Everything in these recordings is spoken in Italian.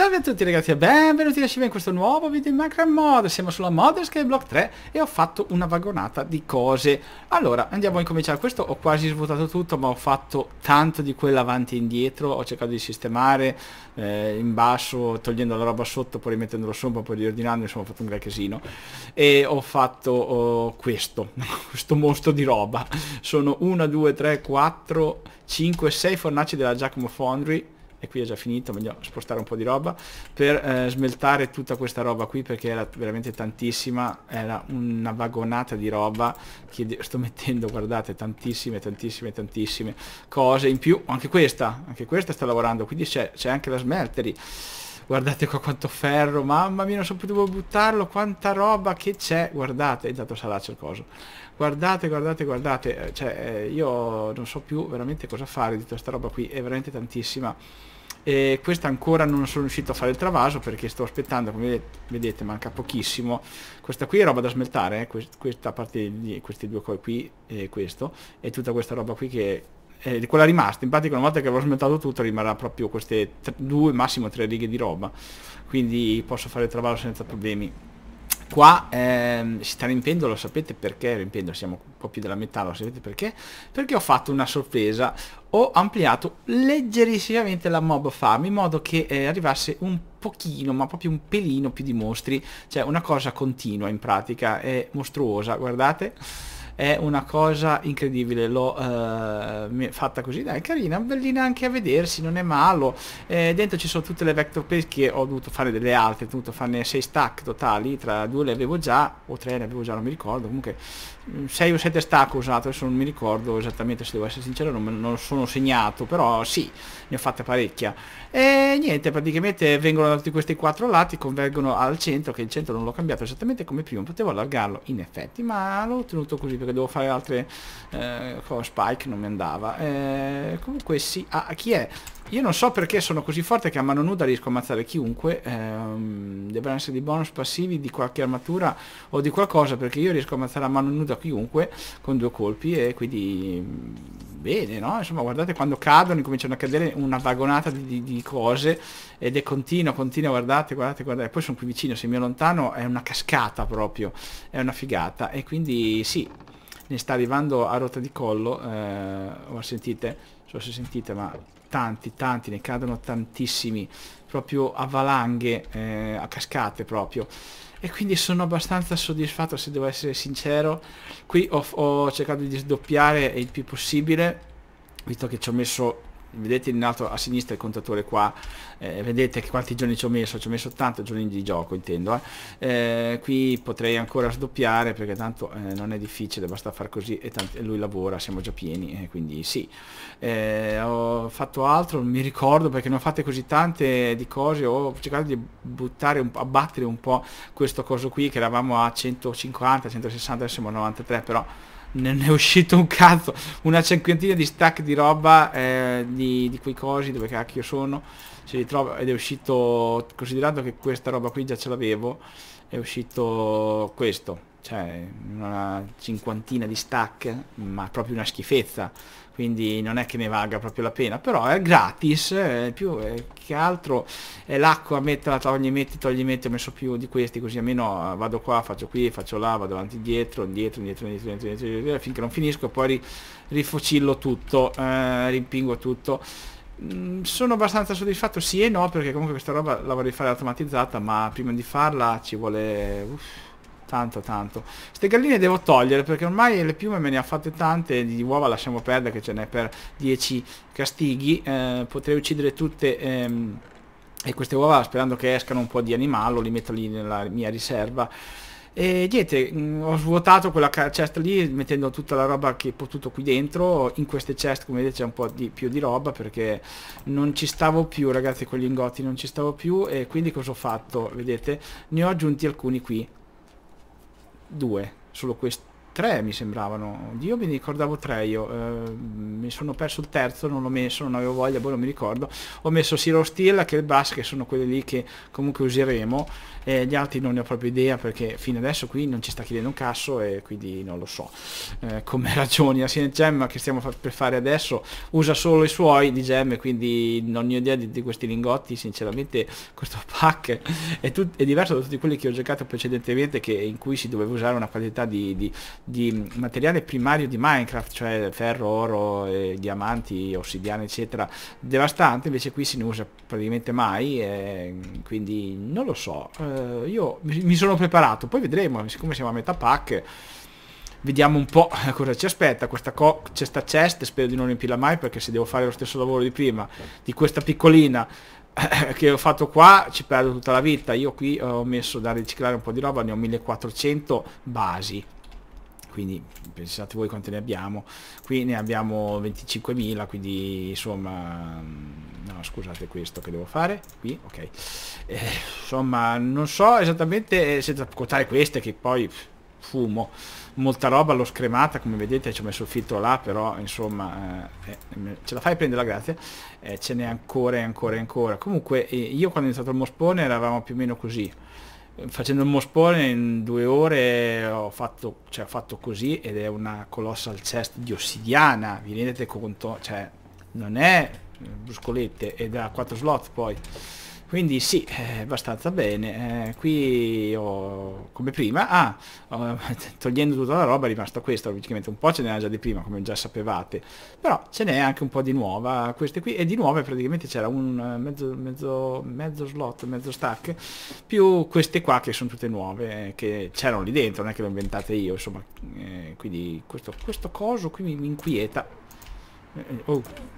Salve a tutti ragazzi e benvenuti da Shiva in questo nuovo video di Minecraft Mod Siamo sulla Modders Game Block 3 e ho fatto una vagonata di cose Allora, andiamo a incominciare questo Ho quasi svuotato tutto ma ho fatto tanto di quello avanti e indietro Ho cercato di sistemare eh, in basso, togliendo la roba sotto Poi rimettendolo sopra, poi riordinando Insomma ho fatto un gran casino E ho fatto oh, questo Questo mostro di roba Sono 1, 2, 3, 4, 5, 6 fornaci della Giacomo Foundry e qui è già finito, meglio spostare un po' di roba, per eh, smeltare tutta questa roba qui perché era veramente tantissima, era una vagonata di roba che sto mettendo, guardate, tantissime, tantissime, tantissime cose in più, anche questa, anche questa sta lavorando, quindi c'è anche la smeltery guardate qua quanto ferro, mamma mia non so più dove buttarlo, quanta roba che c'è, guardate, intanto sarà c'è il coso guardate guardate guardate eh, cioè eh, io non so più veramente cosa fare di tutta questa roba qui è veramente tantissima e questa ancora non sono riuscito a fare il travaso perché sto aspettando come vedete manca pochissimo questa qui è roba da smeltare eh? questa parte di questi due coi qui e questo e tutta questa roba qui che è quella rimasta in pratica una volta che avrò smeltato tutto rimarrà proprio queste tre, due massimo tre righe di roba quindi posso fare il travaso senza problemi Qua ehm, si sta riempiendo, lo sapete perché riempiendo, siamo un po' più della metà, lo sapete perché? Perché ho fatto una sorpresa, ho ampliato leggerissimamente la mob farm in modo che eh, arrivasse un pochino, ma proprio un pelino più di mostri, cioè una cosa continua in pratica, è mostruosa, guardate è una cosa incredibile l'ho eh, fatta così dai carina bellina anche a vedersi non è malo eh, dentro ci sono tutte le vector place che ho dovuto fare delle altre ho dovuto farne 6 stack totali tra due le avevo già o tre ne avevo già non mi ricordo comunque 6 mm, o 7 stack ho usato adesso non mi ricordo esattamente se devo essere sincero non, non sono segnato però sì ne ho fatte parecchia e niente praticamente vengono da tutti questi quattro lati convergono al centro che il centro non l'ho cambiato esattamente come prima potevo allargarlo in effetti ma l'ho tenuto così per perché devo fare altre eh, con Spike non mi andava eh, comunque sì ah, chi è? Io non so perché sono così forte che a mano nuda riesco a ammazzare chiunque ehm, Devono essere di bonus passivi di qualche armatura o di qualcosa Perché io riesco a ammazzare a mano nuda chiunque con due colpi E quindi mm, bene, no? Insomma guardate quando cadono cominciano a cadere una vagonata di, di, di cose Ed è continuo, continuo, guardate, guardate, guardate Poi sono qui vicino, se mi allontano è una cascata proprio È una figata E quindi sì, ne sta arrivando a rotta di collo, eh, lo sentite, non so se sentite, ma tanti, tanti, ne cadono tantissimi, proprio a valanghe, eh, a cascate proprio. E quindi sono abbastanza soddisfatto, se devo essere sincero. Qui ho, ho cercato di sdoppiare il più possibile, visto che ci ho messo vedete in alto a sinistra il contatore qua eh, vedete che quanti giorni ci ho messo ci ho messo 80 giorni di gioco intendo eh. Eh, qui potrei ancora sdoppiare perché tanto eh, non è difficile basta far così e lui lavora siamo già pieni eh, quindi sì eh, ho fatto altro non mi ricordo perché ne ho fatte così tante di cose ho cercato di buttare un, abbattere un po' questo coso qui che eravamo a 150 160 adesso siamo a 93 però non è uscito un cazzo una cinquantina di stack di roba eh, di, di, quei cosi dove cacchio sono si ritrova ed è uscito considerando che questa roba qui già ce l'avevo è uscito questo cioè una cinquantina di stack ma proprio una schifezza quindi non è che ne valga proprio la pena, però è gratis, è più è che altro è l'acqua mettila, togli, metti, togli, metti, ho messo più di questi così almeno vado qua, faccio qui, faccio là, vado avanti indietro, indietro, indietro, indietro, indietro, indietro finché non finisco e poi rifocillo tutto, eh, rimpingo tutto. Mm, sono abbastanza soddisfatto sì e no perché comunque questa roba la vorrei fare automatizzata ma prima di farla ci vuole... Uff Tanto, tanto. Ste galline devo togliere perché ormai le piume me ne ha fatte tante. Di uova lasciamo perdere che ce n'è per 10 castighi. Eh, potrei uccidere tutte... Ehm, e queste uova sperando che escano un po' di animale li metto lì nella mia riserva e niente, mm, ho svuotato quella chest lì mettendo tutta la roba che ho potuto qui dentro, in queste chest come vedete c'è un po' di, più di roba perché non ci stavo più ragazzi con gli ingotti, non ci stavo più e quindi cosa ho fatto? Vedete? Ne ho aggiunti alcuni qui due, solo questo tre mi sembravano. io mi ricordavo tre io. Eh, mi sono perso il terzo, non l'ho messo, non avevo voglia, poi boh, non mi ricordo. Ho messo Zero Steel, che il Bass, che sono quelli lì che comunque useremo. e gli altri non ne ho proprio idea perché fino adesso qui non ci sta chiedendo un cazzo e quindi non lo so. Eh, come ragioni la Sine Gemma che stiamo per fare adesso usa solo i suoi di gemme, quindi non ne ho idea di, di questi lingotti. Sinceramente questo pack è, è diverso da tutti quelli che ho giocato precedentemente che, in cui si doveva usare una quantità di, di di materiale primario di Minecraft, cioè ferro, oro, eh, diamanti, ossidiana, eccetera, devastante, invece qui si ne usa praticamente mai, eh, quindi non lo so, eh, io mi sono preparato, poi vedremo, siccome siamo a metà pack, vediamo un po' cosa ci aspetta, questa cesta chest, spero di non riempirla mai perché se devo fare lo stesso lavoro di prima, di questa piccolina, che ho fatto qua ci perdo tutta la vita io qui ho messo da riciclare un po' di roba ne ho 1400 basi quindi pensate voi quante ne abbiamo qui ne abbiamo 25.000 quindi insomma mm, no scusate questo che devo fare qui ok eh, insomma non so esattamente eh, senza contare queste che poi fumo molta roba l'ho scremata come vedete ci ho messo il filtro là però insomma eh, eh ce la fai a prendere la grazia eh, ce n'è ancora e ancora e ancora comunque io quando è iniziato il mospone eravamo più o meno così facendo il mospone in due ore ho fatto, cioè, ho fatto così ed è una colossal chest di ossidiana, vi rendete conto? Cioè, non è bruscolette, è da 4 slot poi quindi sì è eh, abbastanza bene eh, qui ho come prima ah ho, togliendo tutta la roba è rimasto questo logicamente un po' ce n'era già di prima come già sapevate però ce n'è anche un po' di nuova queste qui e di nuove praticamente c'era un eh, mezzo, mezzo, mezzo slot mezzo stack più queste qua che sono tutte nuove eh, che c'erano lì dentro non è che le ho inventate io insomma eh, quindi questo, questo coso qui mi, mi inquieta eh, oh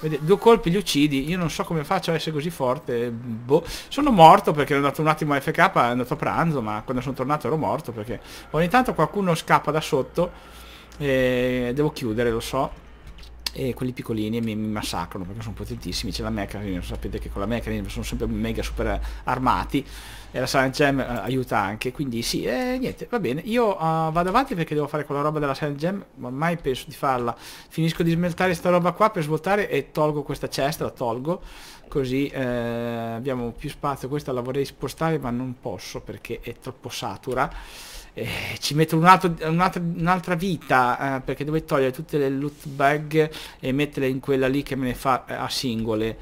Vedi, due colpi li uccidi, io non so come faccio a essere così forte, boh. Sono morto perché ero andato un attimo a FK, è andato a pranzo, ma quando sono tornato ero morto perché ogni tanto qualcuno scappa da sotto e devo chiudere, lo so. E quelli piccolini mi, mi massacrano perché sono potentissimi, c'è la meccanism, sapete che con la meccanism sono sempre mega super armati e la Silent Gem eh, aiuta anche, quindi sì, eh, niente, va bene, io uh, vado avanti perché devo fare quella roba della Silent Gem, ma mai penso di farla, finisco di smeltare sta roba qua per svuotare e tolgo questa cesta, la tolgo, così eh, abbiamo più spazio, questa la vorrei spostare ma non posso perché è troppo satura, eh, ci metto un'altra un un vita eh, perché dovrei togliere tutte le loot bag e metterle in quella lì che me ne fa eh, a singole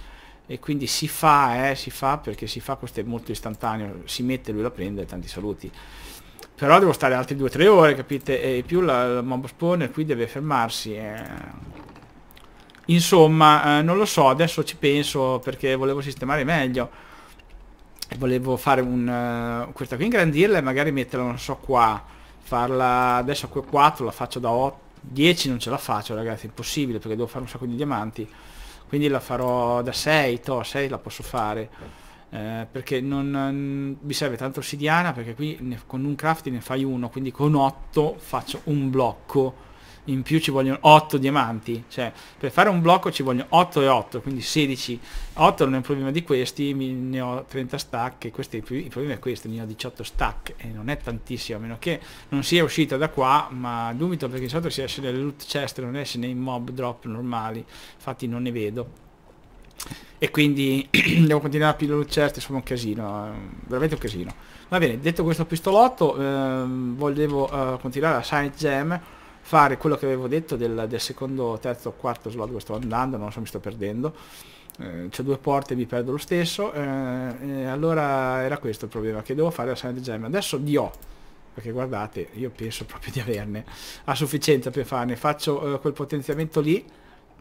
e quindi si fa, eh, si fa perché si fa, questo è molto istantaneo, si mette, lui la prende, tanti saluti. Però devo stare altre 2-3 ore, capite? E più la, la mob spawner qui deve fermarsi. Eh. Insomma, eh, non lo so, adesso ci penso perché volevo sistemare meglio. Volevo fare un, uh, questa qui ingrandirla e magari metterla, non so, qua. Farla adesso a Q4, la faccio da 8, 10 non ce la faccio ragazzi, è impossibile perché devo fare un sacco di diamanti quindi la farò da 6, to 6 la posso fare eh, perché non mi serve tanto ossidiana perché qui ne, con un crafting ne fai uno quindi con 8 faccio un blocco in più ci vogliono 8 diamanti, cioè per fare un blocco ci vogliono 8 e 8, quindi 16, 8 non è un problema di questi, ne ho 30 stack, questi, il problema è questo, ne ho 18 stack e non è tantissimo, a meno che non sia uscita da qua, ma dubito perché di solito si esce nelle loot chest, non esce nei mob drop normali, infatti non ne vedo. E quindi devo continuare a pilot chest, insomma un casino, eh, veramente un casino. Va bene, detto questo pistolotto, ehm, volevo eh, continuare a Science Gem fare quello che avevo detto del, del secondo, terzo, quarto slot dove sto andando, non so, mi sto perdendo. Eh, c'è due porte e mi perdo lo stesso. Eh, eh allora era questo il problema, che devo fare la Silent Gem. Adesso li ho, perché guardate, io penso proprio di averne a sufficienza per farne. Faccio eh, quel potenziamento lì,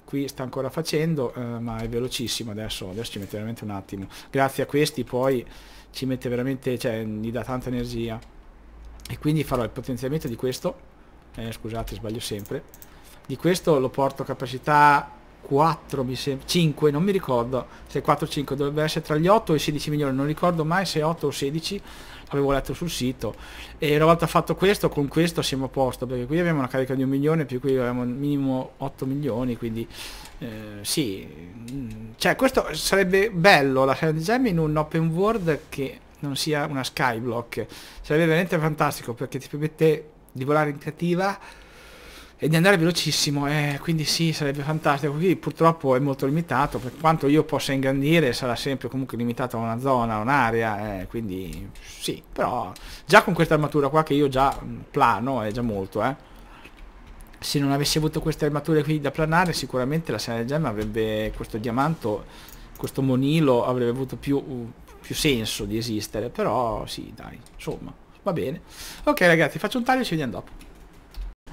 qui sta ancora facendo, eh, ma è velocissimo adesso, adesso ci mette veramente un attimo. Grazie a questi poi ci mette veramente, cioè gli dà tanta energia. E quindi farò il potenziamento di questo eh, scusate sbaglio sempre di questo lo porto a capacità 4 mi sembra 5 non mi ricordo se 4 5 dovrebbe essere tra gli 8 e i 16 milioni non ricordo mai se 8 o 16 avevo letto sul sito e una volta fatto questo con questo siamo a posto perché qui abbiamo una carica di un milione più qui abbiamo minimo 8 milioni quindi eh, sì mm. cioè questo sarebbe bello la di Gem in un open world che non sia una skyblock sarebbe veramente fantastico perché ti permette di volare in creativa e di andare velocissimo eh, quindi sì sarebbe fantastico qui purtroppo è molto limitato per quanto io possa ingrandire sarà sempre comunque limitato a una zona a un'area eh, quindi sì però già con questa armatura qua che io già mm, plano è già molto eh se non avessi avuto queste armature qui da planare sicuramente la serie del Gemma avrebbe questo diamante questo monilo avrebbe avuto più, più senso di esistere però sì dai insomma Va bene. Ok ragazzi, faccio un taglio e ci vediamo dopo.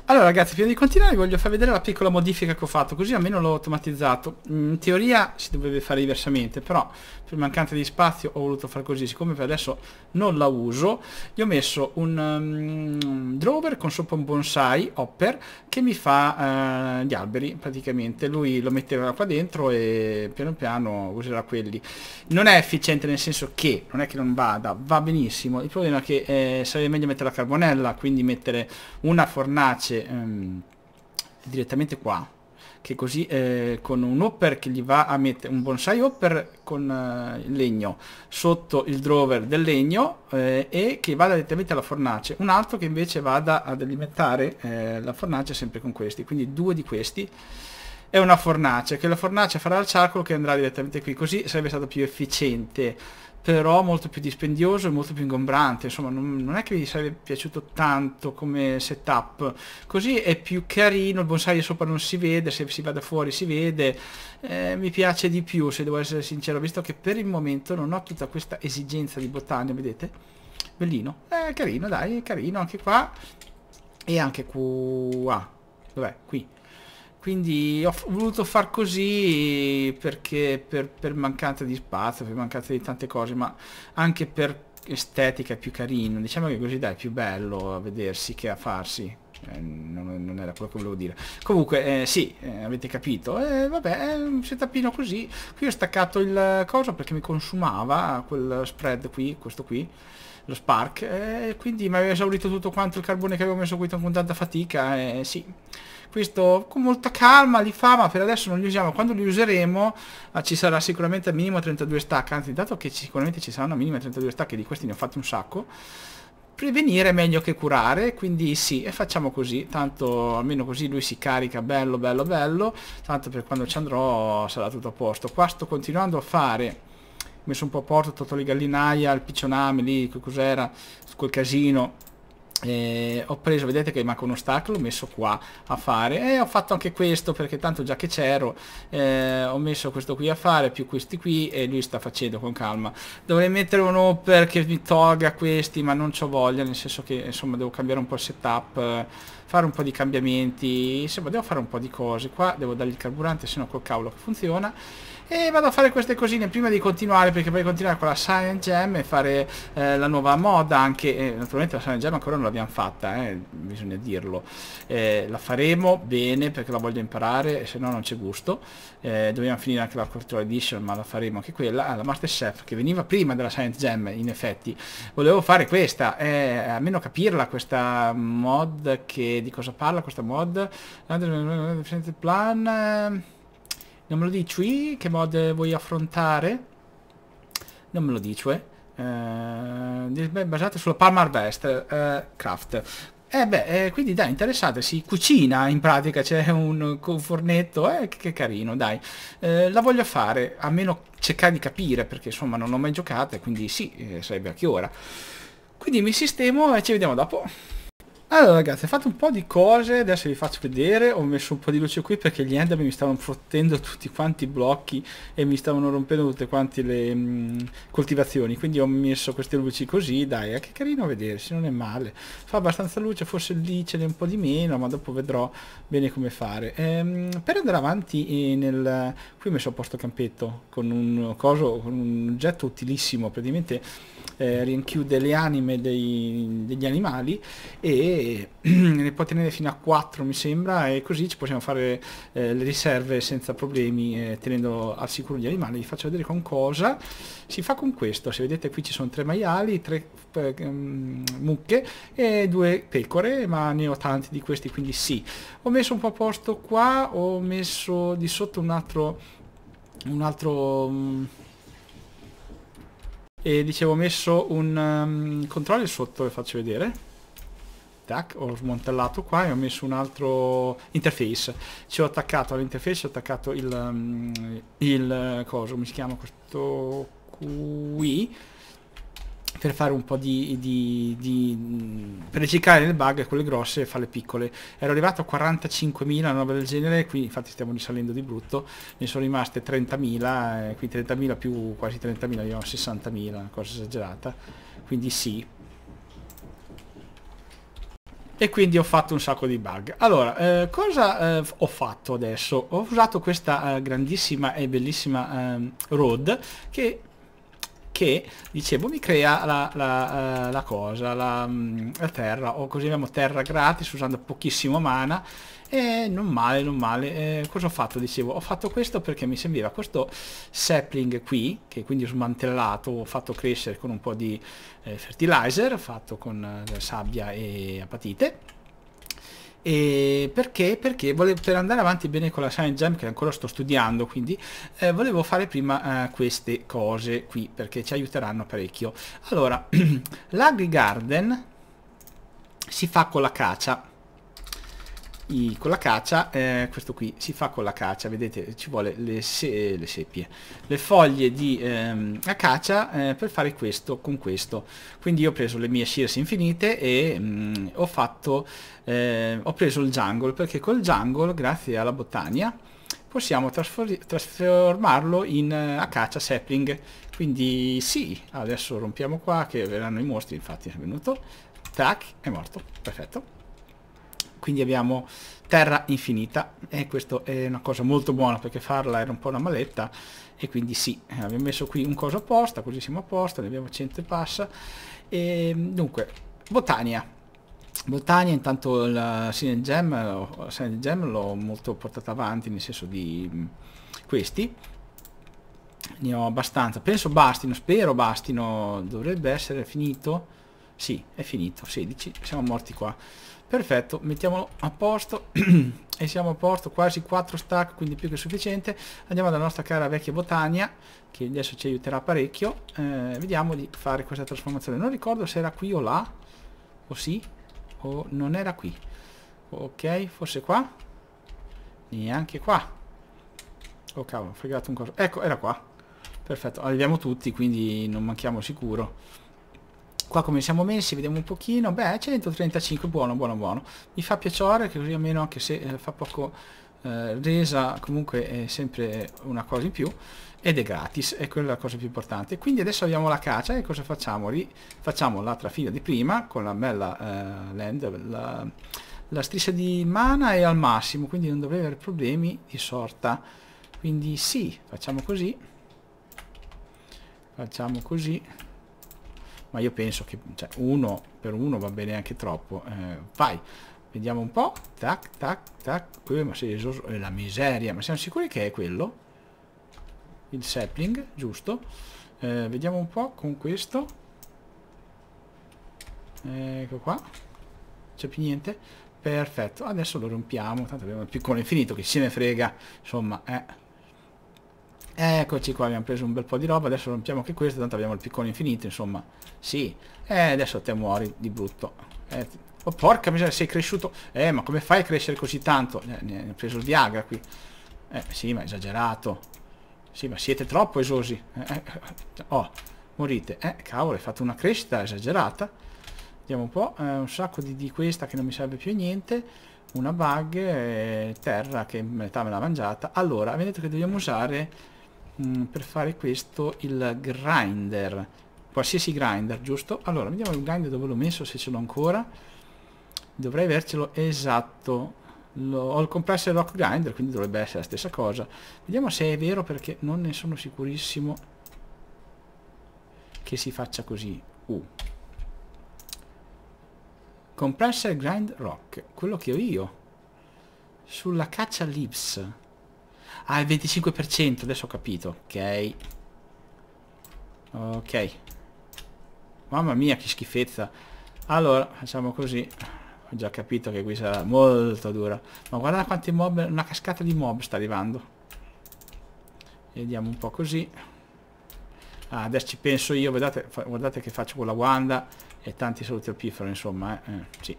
Allora ragazzi, prima di continuare voglio far vedere la piccola modifica che ho fatto, così almeno l'ho automatizzato. Mm, in teoria si dovrebbe fare diversamente, però per mancanza di spazio ho voluto far così siccome per adesso non la uso gli ho messo un um, mm, drover con sopra un bonsai hopper che mi fa uh, gli alberi praticamente lui lo metteva qua dentro e piano piano userà quelli non è efficiente nel senso che non è che non vada va benissimo il problema è che eh, sarebbe meglio mettere la carbonella quindi mettere una fornace um, direttamente qua che così eh, con un hopper che gli va a mettere un bonsai hopper con eh, il legno sotto il drover del legno eh, e che vada direttamente alla fornace un altro che invece vada ad alimentare eh, la fornace sempre con questi quindi due di questi e una fornace che la fornace farà il charcoal che andrà direttamente qui così sarebbe stato più efficiente però molto più dispendioso e molto più ingombrante, insomma non, non, è che mi sarebbe piaciuto tanto come setup, così è più carino, il bonsai sopra non si vede, se si va da fuori si vede, eh, mi piace di più se devo essere sincero, visto che per il momento non ho tutta questa esigenza di botania, vedete? Bellino, è eh, carino dai, carino anche qua e anche qua, dov'è? Qui quindi ho voluto far così perché per, per, mancanza di spazio, per mancanza di tante cose, ma anche per estetica è più carino. Diciamo che così dai, è più bello a vedersi che a farsi. Eh, non, non, era quello che volevo dire. Comunque, eh, sì, eh, avete capito. Eh, vabbè, un setupino così. Qui ho staccato il coso perché mi consumava quel spread qui, questo qui lo spark eh, e quindi mi aveva esaurito tutto quanto il carbone che avevo messo qui con tanta fatica e eh, sì questo con molta calma li fa ma per adesso non li usiamo quando li useremo ah, ci sarà sicuramente al minimo 32 stack anzi dato che sicuramente ci saranno al minimo 32 stack e di questi ne ho fatti un sacco prevenire è meglio che curare, quindi sì, e facciamo così, tanto almeno così lui si carica bello bello bello, tanto per quando ci andrò sarà tutto a posto. Qua sto continuando a fare, messo un po' a porto, tolto le gallinaia, il piccioname lì, che cos'era, quel casino, eh, ho preso, vedete che manca un ostacolo, ho messo qua a fare e ho fatto anche questo perché tanto già che c'ero eh, ho messo questo qui a fare più questi qui e lui sta facendo con calma dovrei mettere un hopper che mi tolga questi ma non ho voglia nel senso che insomma devo cambiare un po' il setup fare un po' di cambiamenti insomma devo fare un po' di cose qua devo dargli il carburante se no col cavolo che funziona e vado a fare queste cosine prima di continuare perché poi continuare con la Silent Gem e fare eh, la nuova mod anche, eh, naturalmente la Silent Gem ancora non l'abbiamo fatta, eh, bisogna dirlo. la faremo bene perché la voglio imparare, se no non c'è gusto. dobbiamo finire anche la Cultural Edition ma la faremo anche quella. Ah, la Master Chef che veniva prima della Silent Gem in effetti. Volevo fare questa, a meno capirla questa mod che di cosa parla questa mod. Plan... Non me lo dici qui? che mod vuoi affrontare? Non me lo dici, eh? eh basate sulla Palmar Vest eh, Craft eh beh, eh, quindi dai, interessante, si cucina in pratica, c'è un, un, fornetto, eh, che, che carino, dai. Eh, la voglio fare, almeno cercare di capire, perché insomma non l'ho mai giocata, quindi sì, eh, sarebbe anche ora. Quindi mi sistemo e ci vediamo dopo. Allora ragazzi, fatto un po' di cose, adesso vi faccio vedere, ho messo un po' di luce qui perché gli enderman mi stavano fottendo tutti quanti i blocchi e mi stavano rompendo tutte quante le mh, mm, coltivazioni, quindi ho messo queste luci così, dai, è eh, che carino vedersi, non è male, fa abbastanza luce, forse lì ce n'è un po' di meno, ma dopo vedrò bene come fare. Ehm, per andare avanti eh, nel... qui ho messo a posto campetto con un coso, con un oggetto utilissimo, praticamente eh, rinchiude le anime dei, degli animali e ne può tenere fino a 4 mi sembra e così ci possiamo fare eh, le riserve senza problemi eh, tenendo al sicuro gli animali vi faccio vedere con cosa si fa con questo se vedete qui ci sono tre maiali tre eh, mm, mucche e due pecore ma ne ho tanti di questi quindi sì ho messo un po' a posto qua ho messo di sotto un altro un altro mm, e dicevo ho messo un um, controllo sotto vi faccio vedere tac, ho smontellato qua e ho messo un altro interface. Ci ho attaccato all'interface, ho attaccato il, mm, il eh, coso, mi si chiama questo qui per fare un po' di, di, di mm, per cercare le bug quelle grosse e farle piccole ero arrivato a 45.000 una roba del genere qui infatti stiamo risalendo di brutto ne sono rimaste 30.000 eh, qui 30.000 più quasi 30.000 io ho 60.000 cosa esagerata quindi sì e quindi ho fatto un sacco di bug. Allora, eh, cosa eh, ho fatto adesso? Ho usato questa eh, grandissima e bellissima ehm, road che, che, dicevo, mi crea la, la, eh, la cosa, la, mm, la, terra, o così abbiamo terra gratis usando pochissimo mana e eh, non male, non male. Eh, cosa ho fatto? Dicevo, ho fatto questo perché mi serviva questo sapling qui, che quindi ho smantellato, ho fatto crescere con un po' di eh, fertilizer, fatto con eh, sabbia e apatite. E perché? Perché volevo, per andare avanti bene con la Science Jam che ancora sto studiando quindi eh, volevo fare prima eh, queste cose qui perché ci aiuteranno parecchio allora l'agri garden si fa con la caccia i, con la caccia, eh, questo qui si fa con la caccia, vedete ci vuole le, se, le seppie, le foglie di ehm, caccia eh, per fare questo con questo. Quindi io ho preso le mie shears infinite e mh, mm, ho fatto, eh, ho preso il jungle perché col jungle, grazie alla botania, possiamo trasformarlo in uh, eh, acacia sapling quindi sì adesso rompiamo qua che verranno i mostri infatti è venuto tac è morto perfetto quindi abbiamo terra infinita e questo è una cosa molto buona perché farla era un po' una maletta e quindi sì, eh, abbiamo messo qui un coso apposta, così siamo a posto, ne abbiamo 100 e passa e ehm, dunque, Botania Botania intanto il eh, Silent Gem, l'ho molto portato avanti nel senso di mm, questi ne ho abbastanza, penso bastino, spero bastino, dovrebbe essere finito sì, è finito, 16, siamo morti qua perfetto mettiamolo a posto e siamo a posto quasi 4 stack quindi più che sufficiente andiamo alla nostra cara vecchia botania che adesso ci aiuterà parecchio eh, vediamo di fare questa trasformazione non ricordo se era qui o là o sì o non era qui ok forse qua neanche qua oh cavolo ho fregato un coso ecco era qua perfetto arriviamo tutti quindi non manchiamo sicuro Qua come siamo messi, vediamo un pochino. Beh, 135, buono, buono, buono. Mi fa piacere che così almeno anche se eh, fa poco eh, resa, comunque è sempre una cosa in più. Ed è gratis, è quella la cosa più importante. Quindi adesso abbiamo la caccia e cosa facciamo? Rifacciamo l'altra fila di prima con la bella eh, land, la, la striscia di mana è al massimo, quindi non dovrei avere problemi di sorta. Quindi sì, facciamo così. Facciamo così ma io penso che cioè, uno per uno va bene anche troppo. Eh, vai, vediamo un po'. Tac, tac, tac. Eh, ma sei esoso. Eh, la miseria, ma siamo sicuri che è quello? Il sapling, giusto? Eh, vediamo un po' con questo. Ecco qua. C'è più niente. Perfetto, adesso lo rompiamo, tanto abbiamo il piccone infinito che se ne frega, insomma, eh. Eccoci qua, abbiamo preso un bel po' di roba, adesso rompiamo anche questo, tanto abbiamo il piccone infinito, insomma. Sì, eh, adesso te muori di brutto. Eh, oh, porca miseria, sei cresciuto. Eh, ma come fai a crescere così tanto? Eh, ne ho preso il Viagra qui. Eh, sì, ma esagerato. Sì, ma siete troppo esosi. Eh, eh, oh, morite. Eh, cavolo, hai fatto una crescita esagerata. Vediamo un po', eh, un sacco di, di, questa che non mi serve più a niente. Una bug, eh, terra che metà me l'ha mangiata. Allora, mi ha detto che dobbiamo usare Mm, per fare questo il grinder qualsiasi grinder giusto allora vediamo il grinder dove l'ho messo se ce l'ho ancora dovrei avercelo esatto lo, ho il compressor lock grinder quindi dovrebbe essere la stessa cosa vediamo se è vero perché non ne sono sicurissimo che si faccia così uh. compressor grind rock quello che ho io sulla caccia lips Ah, il 25%, adesso ho capito, ok. Ok. Mamma mia, che schifezza. Allora, facciamo così. Ho già capito che qui sarà molto dura. Ma guarda quanti mob, una cascata di mob sta arrivando. Vediamo un po' così. Ah, adesso ci penso io, guardate, guardate che faccio con la guanda e tanti saluti al pifero, insomma, eh, eh sì.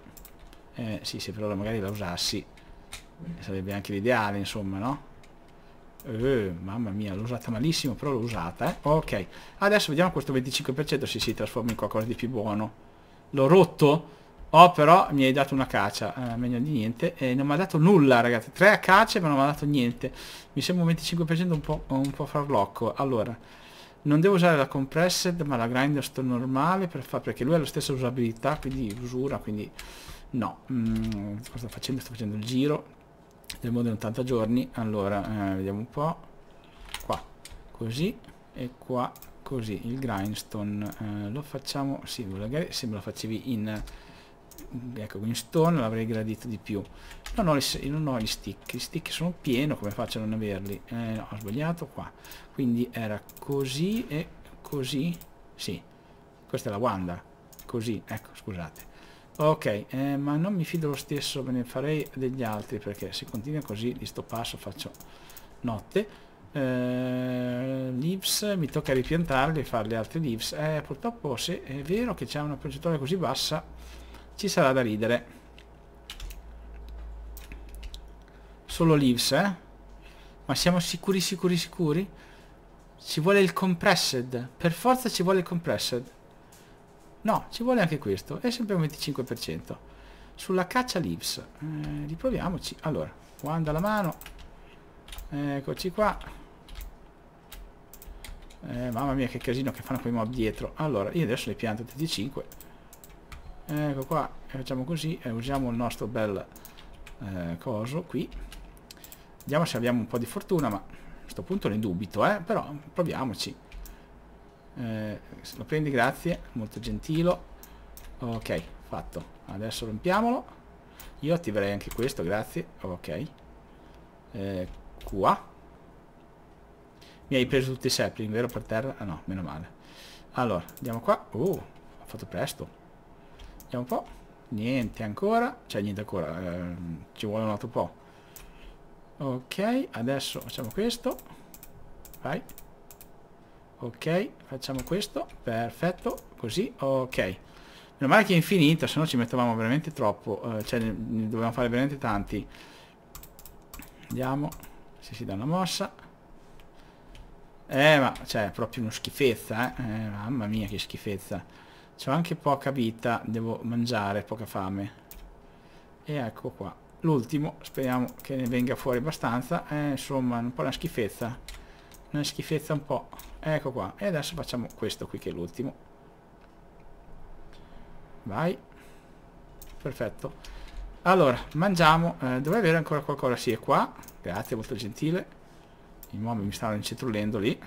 Eh, sì, se però magari la usassi sarebbe anche l'ideale, insomma, no? Eh, mamma mia, l'ho usata malissimo, però l'ho usata, eh. Ok, adesso vediamo questo 25% se si trasforma in qualcosa di più buono. L'ho rotto? Oh, però mi hai dato una caccia, eh, meglio di niente. E eh, non mi ha dato nulla, ragazzi. Tre cacce, ma non mi ha dato niente. Mi sembra un 25% un po', un po' farlocco. Allora, non devo usare la compressed, ma la grinder sto normale per far, perché lui ha la stessa usabilità, quindi usura, quindi... No, mm, cosa sto facendo? Sto facendo il giro del mondo in 80 giorni allora eh, vediamo un po' qua così e qua così il grindstone eh, lo facciamo sì magari se me lo facevi in ecco in stone l'avrei gradito di più non ho, le, non ho gli stick gli stick sono pieno come faccio a non averli eh, no, ho sbagliato qua quindi era così e così sì questa è la wanda così ecco scusate Ok, eh, ma non mi fido lo stesso, me ne farei degli altri perché se continua così di sto passo faccio notte. Eh, leaves, mi tocca ripiantarli e fare le altre leaves. Eh, purtroppo se è vero che c'è una progettoria così bassa ci sarà da ridere. Solo leaves, eh? Ma siamo sicuri, sicuri, sicuri? Ci vuole il compressed. Per forza ci vuole il compressed. No, ci vuole anche questo. È sempre un 25%. Sulla caccia lips. Eh, riproviamoci. Allora, quando alla mano. Eccoci qua. Eh, mamma mia che casino che fanno quei mob dietro. Allora, io adesso le pianto tutti e cinque. Ecco qua, eh, facciamo così e eh, usiamo il nostro bel eh, coso qui. Vediamo se abbiamo un po' di fortuna, ma a questo punto ne dubito, eh? Però proviamoci eh, se lo prendi grazie molto gentilo ok fatto adesso rompiamolo io attiverei anche questo grazie ok eh, qua mi hai preso tutti i sapling vero per terra ah no meno male allora andiamo qua oh ho fatto presto andiamo un po' niente ancora cioè niente ancora eh, ci vuole un altro po' ok adesso facciamo questo vai ok facciamo questo perfetto così ok meno male che è infinita se no ci mettevamo veramente troppo eh, cioè ne, ne dovevamo fare veramente tanti vediamo se si dà una mossa eh ma cioè è proprio una schifezza eh? eh mamma mia che schifezza c'ho anche poca vita devo mangiare poca fame e ecco qua l'ultimo speriamo che ne venga fuori abbastanza eh, insomma un po' una schifezza una schifezza un po' ecco qua e adesso facciamo questo qui che è l'ultimo vai perfetto allora mangiamo eh, dove avere ancora qualcosa si sì, è qua grazie molto gentile i mobili mi stanno incetrullendo lì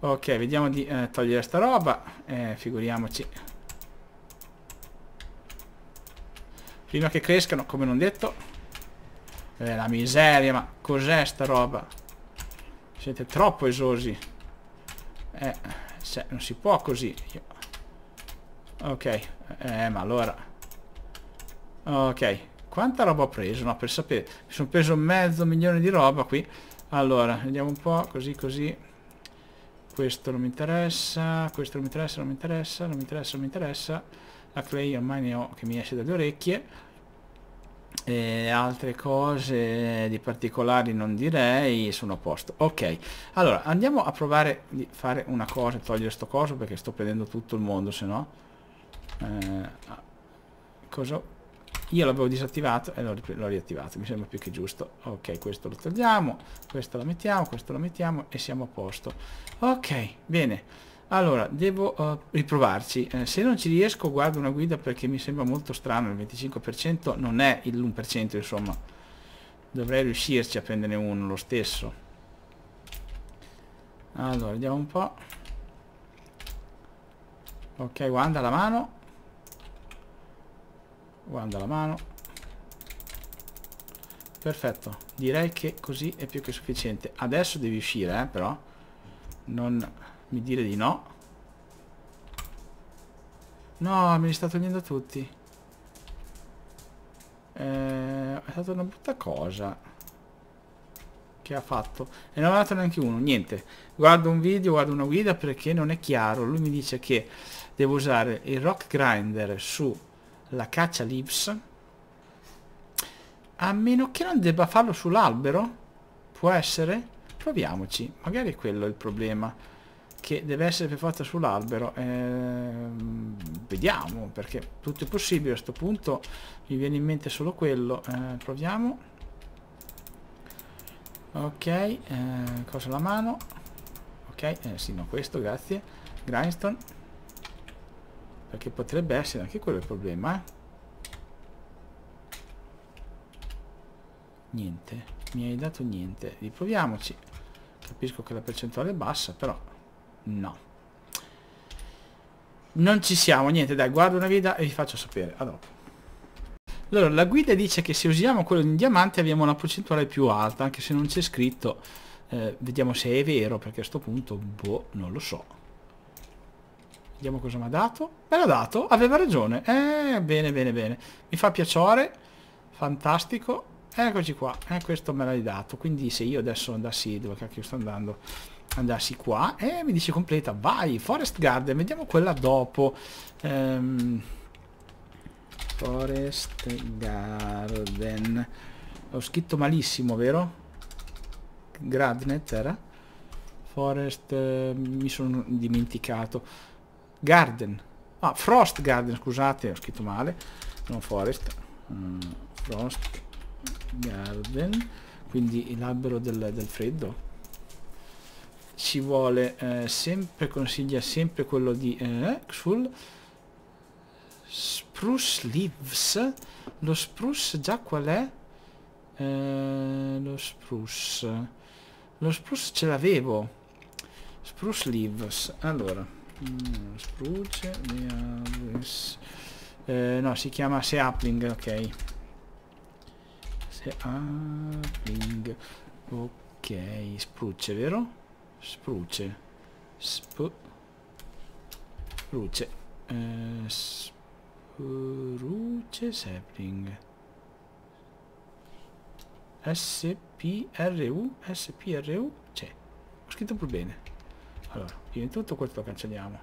ok vediamo di eh, togliere sta roba eh, figuriamoci prima che crescano come non detto eh, la miseria ma cos'è sta roba siete troppo esosi. Eh, se, non si può così. Ok, eh, ma allora... Ok, quanta roba ho preso? No, per sapere. Mi sono preso mezzo milione di roba qui. Allora, vediamo un po', così, così. Questo non mi interessa, questo non mi interessa, non mi interessa, non mi interessa. La clay ormai ne ho che mi esce dalle orecchie e altre cose di particolari non direi sono a posto ok allora andiamo a provare di fare una cosa togliere sto coso perché sto perdendo tutto il mondo se no eh, ah, cosa io l'avevo disattivato e l'ho riattivato mi sembra più che giusto ok questo lo togliamo questo lo mettiamo questo lo mettiamo e siamo a posto ok bene allora devo uh, riprovarci eh, se non ci riesco guardo una guida perché mi sembra molto strano il 25% non è il l'1% insomma dovrei riuscirci a prenderne uno lo stesso allora vediamo un po' ok guarda la mano guarda la mano perfetto direi che così è più che sufficiente adesso devi uscire eh, però non mi dire di no. No, mi li sta togliendo tutti. Eh, è stata una brutta cosa. Che ha fatto? E non ha dato neanche uno, niente. Guardo un video, guardo una guida perché non è chiaro. Lui mi dice che devo usare il rock grinder sulla caccia lips. A meno che non debba farlo sull'albero. Può essere? Proviamoci. Magari quello il problema che deve essere per forza sull'albero ehm, vediamo perché tutto è possibile a questo punto mi viene in mente solo quello eh, proviamo ok eh, cosa la mano ok eh, sì no questo grazie grindstone perché potrebbe essere anche quello il problema eh niente mi hai dato niente riproviamoci capisco che la percentuale è bassa però No. Non ci siamo, niente, dai, guardo una guida e vi faccio sapere. A dopo. Allora, la guida dice che se usiamo quello in diamante abbiamo una percentuale più alta, anche se non c'è scritto. Eh, vediamo se è vero, perché a questo punto, boh, non lo so. Vediamo cosa mi ha dato. Me l'ha dato, aveva ragione. Eh, bene, bene, bene. Mi fa piacere, fantastico. Eccoci qua, eh, questo me l'hai dato. Quindi se io adesso andassi, dove cacchio sto andando? andarsi qua e mi dice completa vai forest garden vediamo quella dopo um, forest garden ho scritto malissimo vero gradnet era forest eh, mi sono dimenticato garden ah frost garden scusate ho scritto male non forest mm, frost garden quindi l'albero del, del freddo ci vuole eh, sempre, consiglia sempre quello di eh, sul Spruce Leaves. Lo spruce già qual è? Eh, lo spruce. Lo spruce ce l'avevo. Spruce Leaves. Allora. Mm, spruce Leaves. Eh, no, si chiama seapling ok. Sapling. Ok, spruce, vero? Spruce. Sp spruce. Eh, spruce sapling. SPRU. SPRU. C'è. Ho scritto pur bene. Allora, prima di tutto questo lo cancelliamo.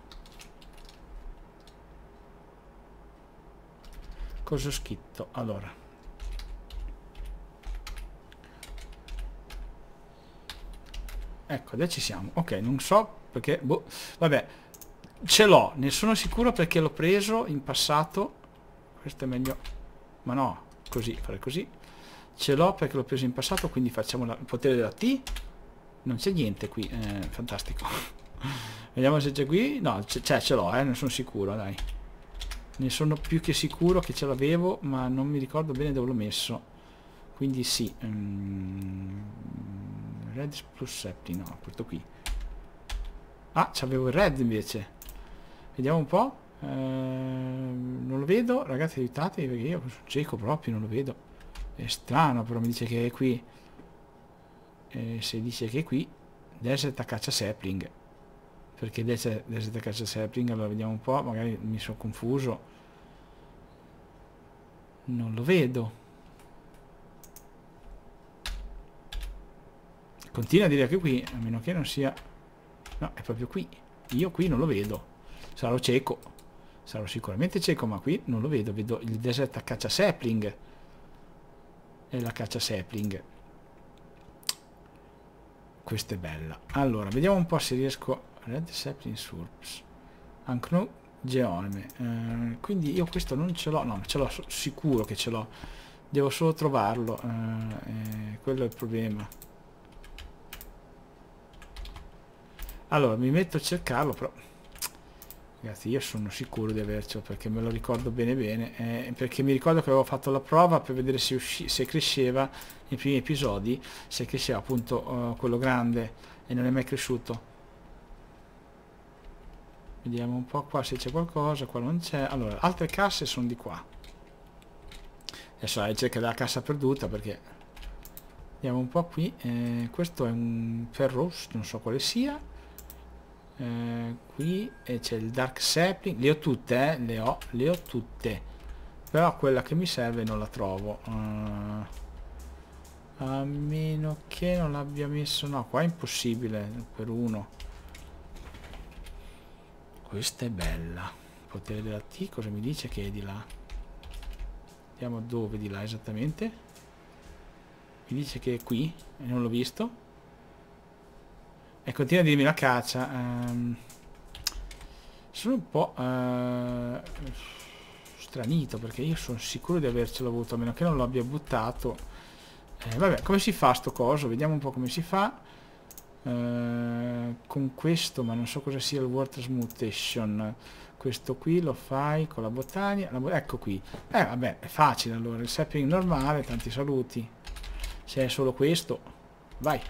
Cosa ho scritto? Allora. Ecco, adesso ci siamo. Ok, non so perché... Boh, vabbè. Ce l'ho, ne sono sicuro perché l'ho preso in passato. Questo è meglio... Ma no, così, fare così. Ce l'ho perché l'ho preso in passato, quindi facciamo la, il potere della T. Non c'è niente qui, eh, fantastico. Vediamo se c'è qui. No, c'è, cioè, ce l'ho, eh, ne sono sicuro, dai. Ne sono più che sicuro che ce l'avevo, ma non mi ricordo bene dove l'ho messo. Quindi sì. Mm, Redis plus septi, no, questo qui. Ah, c'avevo il red invece. Vediamo un po'. Ehm, non lo vedo, ragazzi aiutatevi perché io sono cieco proprio, non lo vedo. È strano, però mi dice che è qui. E se dice che è qui, desert a caccia sapling. Perché desert, desert caccia sapling, allora vediamo un po', magari mi sono confuso. Non lo vedo. Continua a dire che qui, a meno che non sia... No, è proprio qui. Io qui non lo vedo. Sarò cieco. Sarò sicuramente cieco, ma qui non lo vedo. Vedo il desert a caccia sapling. E la caccia sapling. Questa è bella. Allora, vediamo un po' se riesco... Red sapling surps. Ankno geone. Eh, quindi io questo non ce l'ho. No, ce l'ho sicuro che ce l'ho. Devo solo trovarlo. Eh, eh, quello è il problema. Allora, mi metto a cercarlo, però... Ragazzi, io sono sicuro di avercelo perché me lo ricordo bene bene. Eh, perché mi ricordo che avevo fatto la prova per vedere se, se cresceva nei primi episodi, se cresceva appunto uh, quello grande e non è mai cresciuto. Vediamo un po' qua se c'è qualcosa, qua non c'è. Allora, altre casse sono di qua. Adesso eh, cerca la cassa perduta perché... Vediamo un po' qui. Eh, questo è un ferro, non so quale sia. Eh, qui e eh, c'è il Dark Sapling. Le ho tutte, eh? Le ho, le ho tutte. Però quella che mi serve non la trovo. Uh, a meno che non l'abbia messo... No, qua è impossibile per uno. Questa è bella. Potere della T, cosa mi dice che è di là? Andiamo dove di là esattamente? Mi dice che è qui, e non l'ho visto. E continua a dirmi la caccia. Um, sono un po' uh, stranito perché io sono sicuro di avercelo avuto, a meno che non l'abbia buttato. Eh, vabbè, come si fa sto coso? Vediamo un po' come si fa. Uh, con questo, ma non so cosa sia il Word Transmutation. Questo qui lo fai con la botania. La bot ecco qui. Eh vabbè, è facile allora. Il sapping normale, tanti saluti. Se è solo questo, vai.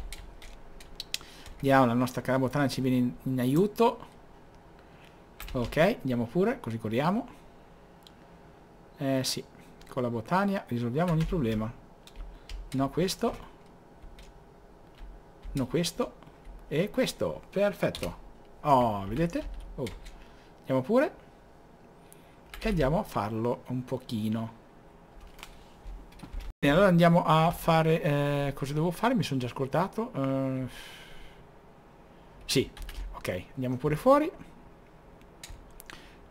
Vediamo, la nostra carabotana ci viene in, in aiuto. Ok, andiamo pure, così corriamo. Eh sì, con la botania risolviamo ogni problema. No questo. No questo. E questo, perfetto. Oh, vedete? Oh. Andiamo pure. E andiamo a farlo un pochino. E allora andiamo a fare... Eh, cosa devo fare? Mi sono già ascoltato. Eh, sì, ok, andiamo pure fuori.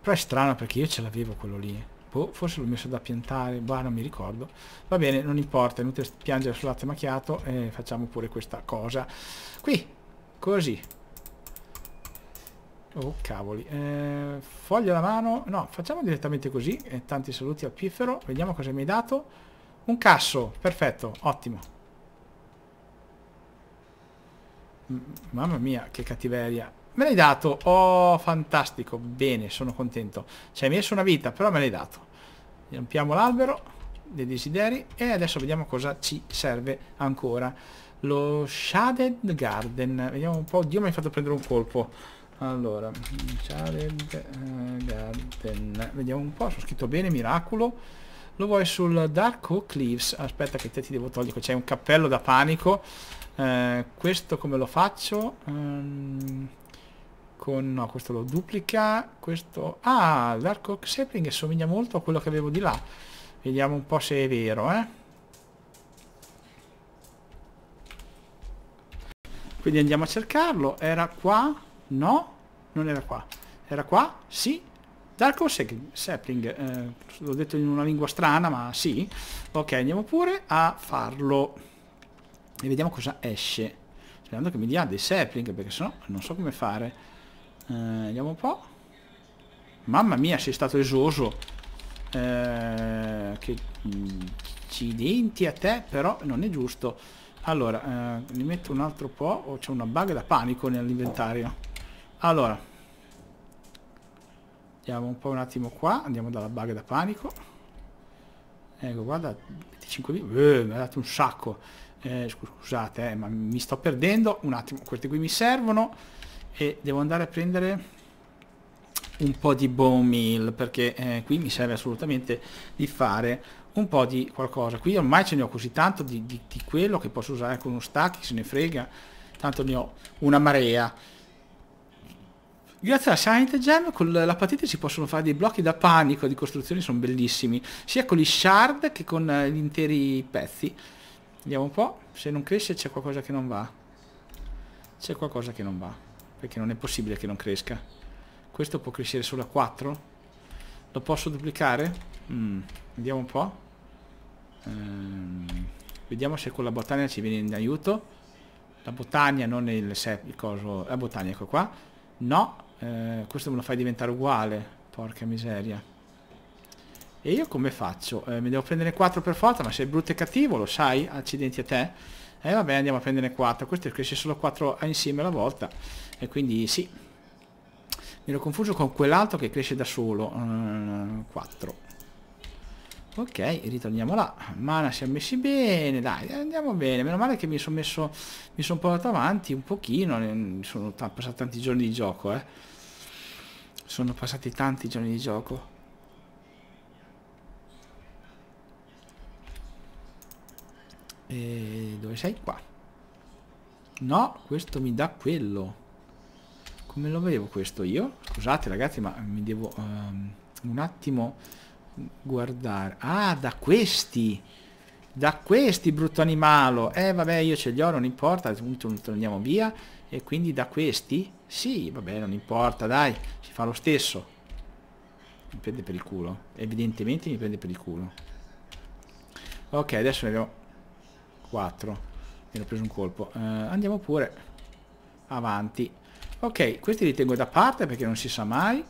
Però è strano perché io ce l'avevo quello lì. Boh, forse l'ho messo da piantare, boh, non mi ricordo. Va bene, non importa, è inutile piangere sul latte macchiato e eh, facciamo pure questa cosa. Qui, così. Oh, cavoli. Eh, foglio alla mano. No, facciamo direttamente così. E eh, tanti saluti al piffero. Vediamo cosa mi hai dato. Un casso, perfetto, ottimo. Mamma mia, che cattiveria. Me l'hai dato. Oh, fantastico. Bene, sono contento. Ci hai messo una vita, però me l'hai dato. Riempiamo l'albero dei desideri e adesso vediamo cosa ci serve ancora. Lo Shaded Garden. Vediamo un po'. Dio mi ha fatto prendere un colpo. Allora, Shaded eh, Garden. Vediamo un po'. Sono scritto bene, miracolo. Lo vuoi sul Dark Oak Leaves? Aspetta che te ti devo togliere. C'è un cappello da panico eh, questo come lo faccio? Um, con, no, questo lo duplica, questo... Ah, Oak sapling somiglia molto a quello che avevo di là. Vediamo un po' se è vero, eh. Quindi andiamo a cercarlo. Era qua? No? Non era qua. Era qua? Sì. Darko Sapling, eh, l'ho detto in una lingua strana, ma sì. Ok, andiamo pure a farlo e vediamo cosa esce sperando che mi dia dei sapling perché sennò non so come fare eh, vediamo un po' mamma mia sei stato esoso eh, che accidenti mm, a te però non è giusto allora eh, ne metto un altro po' o oh, c'è una bug da panico nell'inventario allora andiamo un po' un attimo qua andiamo dalla bug da panico ecco guarda 25.000 eh, mi ha dato un sacco eh, scusate eh, ma mi sto perdendo un attimo queste qui mi servono e devo andare a prendere un po' di bone meal perché eh, qui mi serve assolutamente di fare un po' di qualcosa qui ormai ce ne ho così tanto di, di, di quello che posso usare con uno stack se ne frega tanto ne ho una marea Grazie alla Silent Gem con la patente si possono fare dei blocchi da panico di costruzioni, sono bellissimi, sia con gli shard che con eh, gli interi pezzi. Vediamo un po'. Se non cresce c'è qualcosa che non va. C'è qualcosa che non va. Perché non è possibile che non cresca. Questo può crescere solo a 4. Lo posso duplicare? Mm, vediamo un po'. Ehm, vediamo se con la botania ci viene in aiuto. La botania, non il, se, il coso. La botania, ecco qua. No. Eh, questo me lo fai diventare uguale. Porca miseria. E io come faccio? Eh, mi devo prendere 4 per forza, ma sei brutto e cattivo, lo sai? Accidenti a te. E eh, vabbè, andiamo a prendere 4. Questo è cresce solo 4 insieme alla volta. E quindi sì. Mi ero confuso con quell'altro che cresce da solo. Mm, eh, 4. Ok, ritorniamo là. Mana siamo messi bene, dai, andiamo bene. Meno male che mi sono messo, mi sono portato avanti un pochino. Sono passati tanti giorni di gioco, eh. Sono passati tanti giorni di gioco. E eh, dove sei? Qua. No, questo mi dà quello. Come lo vedevo questo io? Scusate ragazzi, ma mi devo um, un attimo guardare. Ah, da questi! Da questi, brutto animalo! Eh, vabbè, io ce li ho, non importa, a questo punto andiamo via. E quindi da questi? Sì, vabbè, non importa, dai, si fa lo stesso. Mi prende per il culo. Evidentemente mi prende per il culo. Ok, adesso ne abbiamo 4 mi ero preso un colpo eh, andiamo pure avanti ok questi li tengo da parte perché non si sa mai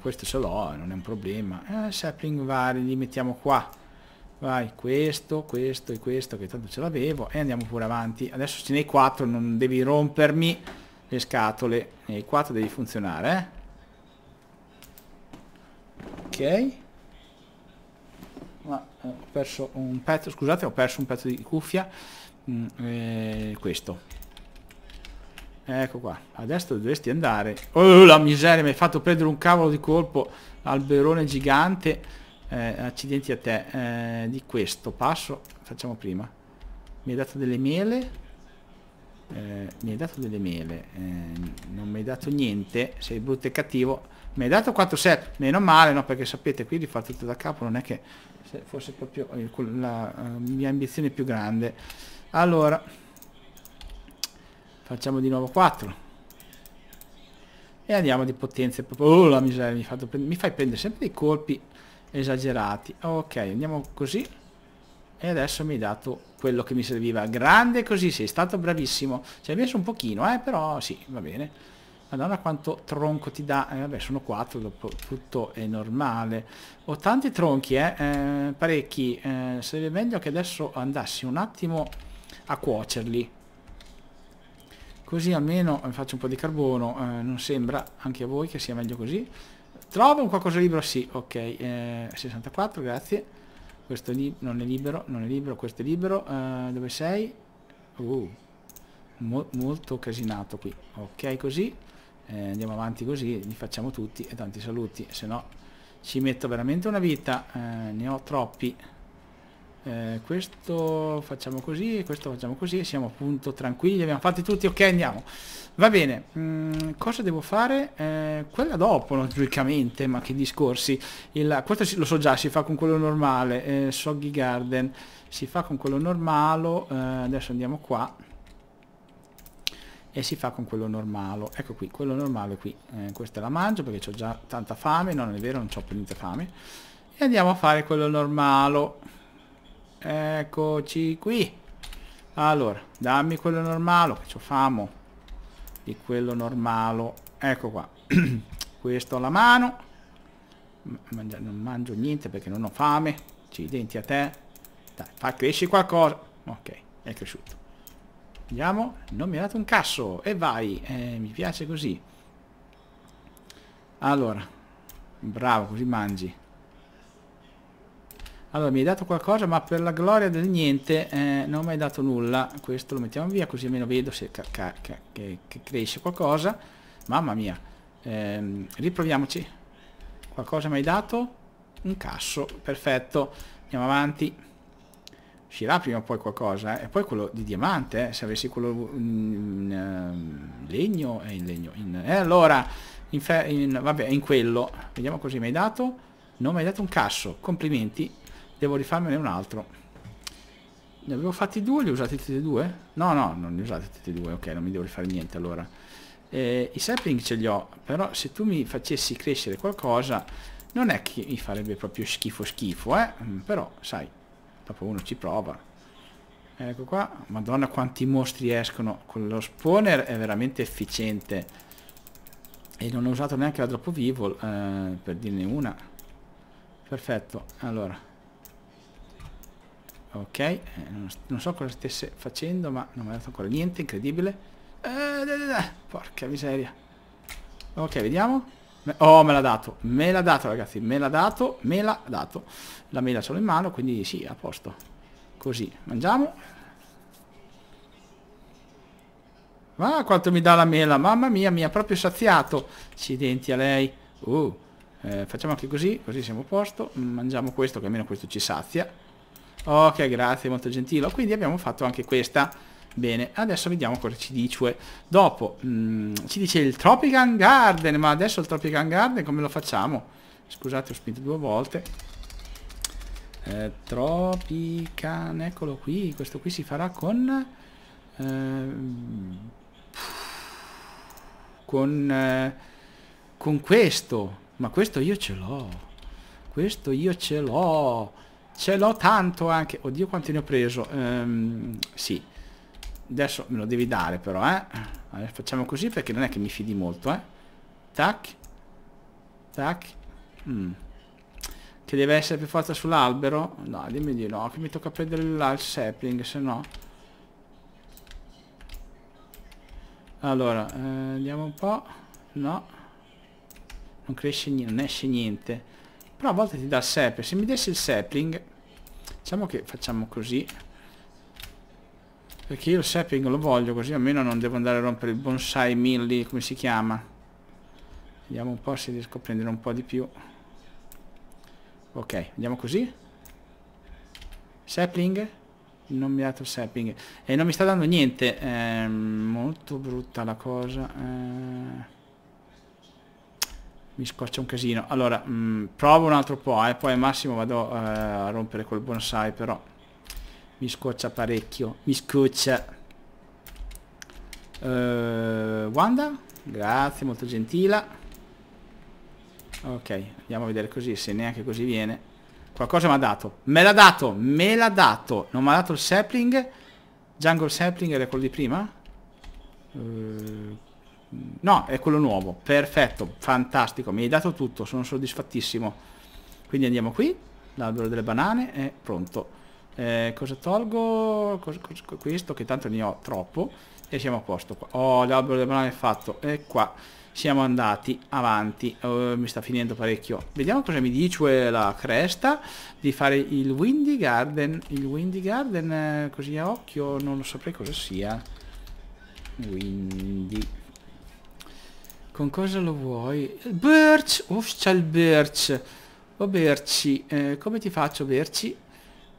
questo ce l'ho eh, non è un problema eh, sapling vari li mettiamo qua vai questo questo e questo che tanto ce l'avevo e andiamo pure avanti adesso ce nei 4 non devi rompermi le scatole nei 4 devi funzionare eh? ok ma eh, ho perso un pezzo, scusate, ho perso un pezzo di cuffia. Mm, eh, questo. Ecco qua, adesso dovresti andare. Oh la miseria, mi hai fatto prendere un cavolo di colpo, alberone gigante. Eh, accidenti a te. Eh, di questo passo facciamo prima. Mi hai dato delle mele. Eh, mi hai dato delle mele. Eh, non mi hai dato niente. Sei brutto e cattivo. Mi hai dato 4 set. Meno male, no? Perché sapete, qui rifà tutto da capo non è che forse proprio eh, la eh, mia ambizione più grande allora facciamo di nuovo 4 e andiamo di potenze oh la miseria mi, mi fai prendere sempre dei colpi esagerati ok andiamo così e adesso mi hai dato quello che mi serviva grande così sei stato bravissimo ci hai messo un pochino eh però sì va bene Madonna quanto tronco ti dà. Eh, vabbè, sono 4, dopo tutto è normale. Ho tanti tronchi, eh, eh parecchi. Eh, sarebbe meglio che adesso andassi un attimo a cuocerli. Così almeno eh, faccio un po' di carbono. Eh, non sembra anche a voi che sia meglio così. Trovo un qualcosa libero? Sì, ok. 64, eh, grazie. Questo lì non è libero, non è libero, questo è libero. dove sei? Uh. Mol molto casinato qui. Ok, così. Eh, andiamo avanti così, li facciamo tutti e tanti saluti, se no ci metto veramente una vita, eh, ne ho troppi. Eh, questo facciamo così, e questo facciamo così, siamo appunto tranquilli, abbiamo fatti tutti, ok andiamo. Va bene, mm, cosa devo fare? Eh, quella dopo, logicamente, ma che discorsi. Il, questo lo so già, si fa con quello normale, eh, Soggy Garden, si fa con quello normale, eh, adesso andiamo qua e si fa con quello normale ecco qui quello normale qui eh, questa la mangio perché ho già tanta fame non è vero non ho più niente fame e andiamo a fare quello normale eccoci qui allora dammi quello normale che ho famo di quello normale ecco qua questo alla mano Mangia, non mangio niente perché non ho fame ci denti a te dai fa cresci qualcosa ok è cresciuto Andiamo, non mi ha dato un cazzo, e vai, eh, mi piace così. Allora, bravo, così mangi. Allora, mi hai dato qualcosa, ma per la gloria del niente eh, non mi hai dato nulla. Questo lo mettiamo via, così almeno vedo se che, che cresce qualcosa. Mamma mia. Eh, riproviamoci. Qualcosa mi hai dato? Un casso, perfetto. Andiamo avanti uscirà prima o poi qualcosa eh? e poi quello di diamante eh? se avessi quello mm, in, in, eh, in legno e eh, in legno in, eh, allora in, in, vabbè in quello vediamo così mi hai dato non mi hai dato un casso complimenti devo rifarmene un altro ne avevo fatti due li ho usati tutti e due no no non li ho usati tutti e due ok non mi devo rifare niente allora eh, i sapling ce li ho però se tu mi facessi crescere qualcosa non è che mi farebbe proprio schifo schifo eh però sai dopo uno ci prova ecco qua madonna quanti mostri escono con lo spawner è veramente efficiente e non ho usato neanche la drop of evil eh, per dirne una perfetto allora ok eh, non, non, so cosa stesse facendo ma non mi ha dato ancora niente incredibile eh, da, da, da. porca miseria ok vediamo Oh, me l'ha dato, me l'ha dato ragazzi, me l'ha dato, me l'ha dato. La mela ce l'ho in mano, quindi sì, a posto. Così, mangiamo. Ma quanto mi dà la mela, mamma mia, mi ha proprio saziato. Accidenti a lei. Uh, eh, facciamo anche così, così siamo a posto. Mangiamo questo, che almeno questo ci sazia. Ok, grazie, molto gentile. Quindi abbiamo fatto anche questa. Bene, adesso vediamo cosa ci dice. Dopo mh, mm, ci dice il Tropican Garden, ma adesso il Tropican Garden come lo facciamo? Scusate, ho spinto due volte. Eh, Tropican, eccolo qui, questo qui si farà con... Eh, con, eh, con questo. Ma questo io ce l'ho. Questo io ce l'ho. Ce l'ho tanto anche. Oddio quanto ne ho preso. Um, sì. Adesso me lo devi dare però, eh. Allora, facciamo così perché non è che mi fidi molto, eh. Tac. Tac. Mm. Che deve essere per forza sull'albero? No, dimmi di no, che mi tocca prendere il sapling, se no... Allora, eh, andiamo un po'. No. Non cresce niente, non esce niente. Però a volte ti dà il sapling. Se mi dessi il sapling, diciamo che facciamo così. Perché io il sapping lo voglio così almeno non devo andare a rompere il bonsai milli, come si chiama. Vediamo un po' se riesco a prendere un po' di più. Ok, andiamo così. Sapling? Non mi ha dato sapling. E non mi sta dando niente. È ehm, molto brutta la cosa. Eh mi scoccia un casino allora mh, mm, provo un altro po' e eh, poi al massimo vado eh, a rompere col bonsai però mi scoccia parecchio, mi scoccia. Uh, Wanda? Grazie, molto gentila. Ok, andiamo a vedere così, se neanche così viene. Qualcosa mi ha dato. Me l'ha dato, me l'ha dato. Non mi ha dato il sapling. Jungle sapling era quello di prima? Uh, no, è quello nuovo. Perfetto, fantastico. Mi hai dato tutto, sono soddisfattissimo. Quindi andiamo qui. L'albero delle banane è pronto. Eh, cosa tolgo? Cosa, cosa, questo che tanto ne ho troppo. E siamo a posto qua. Oh, l'albero del banano è fatto. E qua siamo andati avanti. Oh, mi sta finendo parecchio. Vediamo cosa mi dice la cresta di fare il Windy Garden. Il Windy Garden eh, così a occhio non lo saprei cosa sia. Windy. Con cosa lo vuoi? birch! Uff, c'è il birch! Oh, berci. Eh, come ti faccio, berci?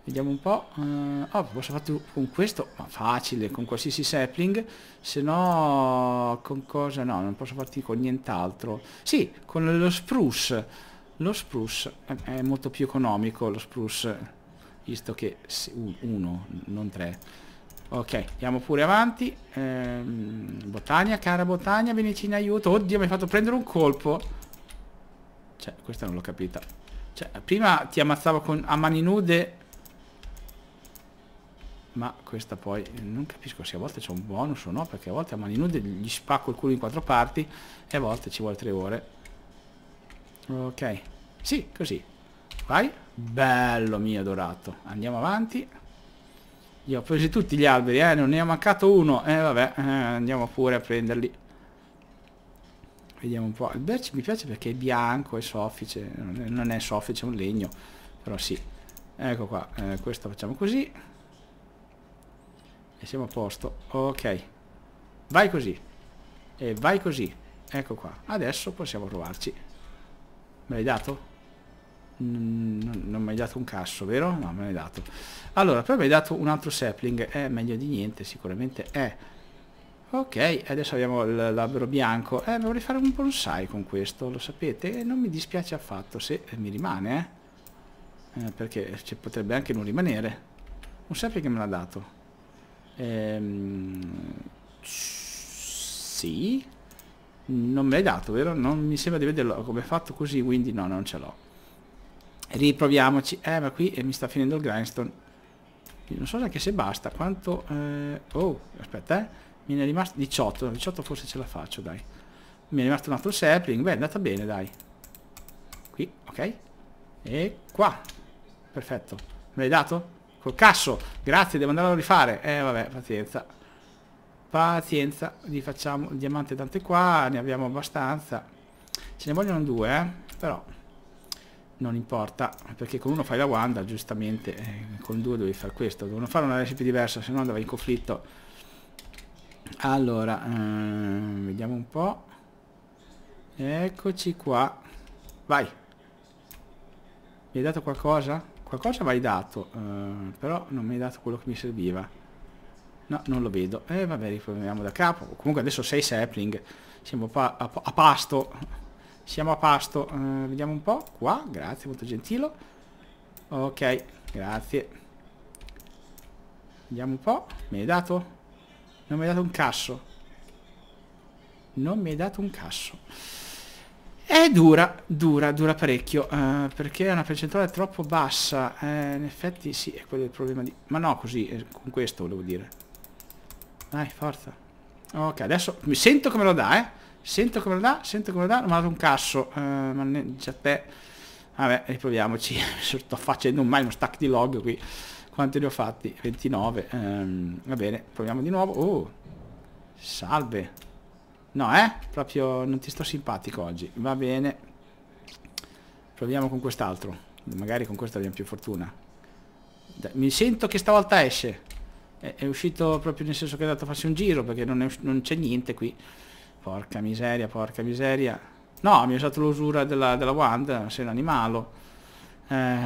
Vediamo un po'. Uh, oh, posso farlo con questo? Ma facile, con qualsiasi sapling. Se no, con cosa? No, non posso farti con nient'altro. Sì, con lo spruce. Lo spruce è molto più economico, lo spruce, visto che... Uno, non tre. Ok, andiamo pure avanti. Ehm, Botania, cara Botania, venici in aiuto. Oddio, mi hai fatto prendere un colpo. Cioè, questa non l'ho capita. Cioè, prima ti ammazzavo con, a mani nude ma questa poi non capisco se a volte c'è un bonus o no perché a volte a mani nude gli spacco il culo in quattro parti e a volte ci vuole tre ore ok sì così vai bello mio dorato andiamo avanti io ho preso tutti gli alberi eh non ne ha mancato uno eh vabbè eh, andiamo pure a prenderli vediamo un po' il berci mi piace perché è bianco è soffice non è soffice è un legno però sì ecco qua eh, questo facciamo così e siamo a posto. Ok. Vai così. E vai così. Ecco qua. Adesso possiamo provarci. Me l'hai dato? non, mi hai dato un casso, vero? No, me l'hai dato. Allora, poi mi hai dato un altro sapling. È eh, meglio di niente, sicuramente è. Ok, adesso abbiamo l'albero bianco. Eh, vorrei fare un bonsai con questo, lo sapete? Eh, non mi dispiace affatto se mi rimane, eh? eh perché ci potrebbe anche non rimanere. Un sapling me l'ha dato. Ehm, sì. Non me l'hai dato, vero? Non mi sembra di vederlo come fatto così, quindi no, non ce l'ho. Riproviamoci. Eh, ma qui eh, mi sta finendo il grindstone. Non so neanche se basta. Quanto... Eh... Oh, aspetta, eh. Mi è rimasto 18. 18 forse ce la faccio, dai. Mi è rimasto un altro sapling. Beh, è andata bene, dai. Qui, ok. E qua. Perfetto. Me l'hai dato? Col cazzo. Grazie, devo andare a rifare. Eh, vabbè, pazienza. Pazienza. Gli facciamo il diamante tante qua. Ne abbiamo abbastanza. Ce ne vogliono due, eh. Però non importa perché con uno fai la Wanda giustamente eh, con due devi fare questo devono fare una recipe diversa se no andava in conflitto allora ehm, vediamo un po' eccoci qua vai mi hai dato qualcosa? qualcosa mi hai dato, eh, però non mi hai dato quello che mi serviva. No, non lo vedo. E eh, vabbè, riproviamo da capo. Comunque adesso 6 sapling. Siamo pa a, a, pasto. Siamo a pasto. Eh, vediamo un po'. Qua, grazie, molto gentilo Ok, grazie. Vediamo un po'. Mi hai dato? Non mi hai dato un casso. Non mi hai dato un casso. E dura, dura, dura parecchio, eh, perché è una percentuale troppo bassa, eh, in effetti sì, è quello il problema di... Ma no, così, eh, con questo volevo dire. Dai, forza. Ok, adesso mi sento come lo dà, eh. Sento come lo dà, sento come lo dà, non mi ha dato un casso, eh, manneggia te. Vabbè, riproviamoci, sto facendo mai uno stack di log qui. Quanti ne ho fatti? 29, ehm, va bene, proviamo di nuovo. Oh, salve. No, eh? Proprio non ti sto simpatico oggi. Va bene. Proviamo con quest'altro. Magari con questo abbiamo più fortuna. mi sento che stavolta esce. È, è, uscito proprio nel senso che è andato a farsi un giro perché non c'è niente qui. Porca miseria, porca miseria. No, mi ha usato l'usura della, della wand, sei un animalo. Eh,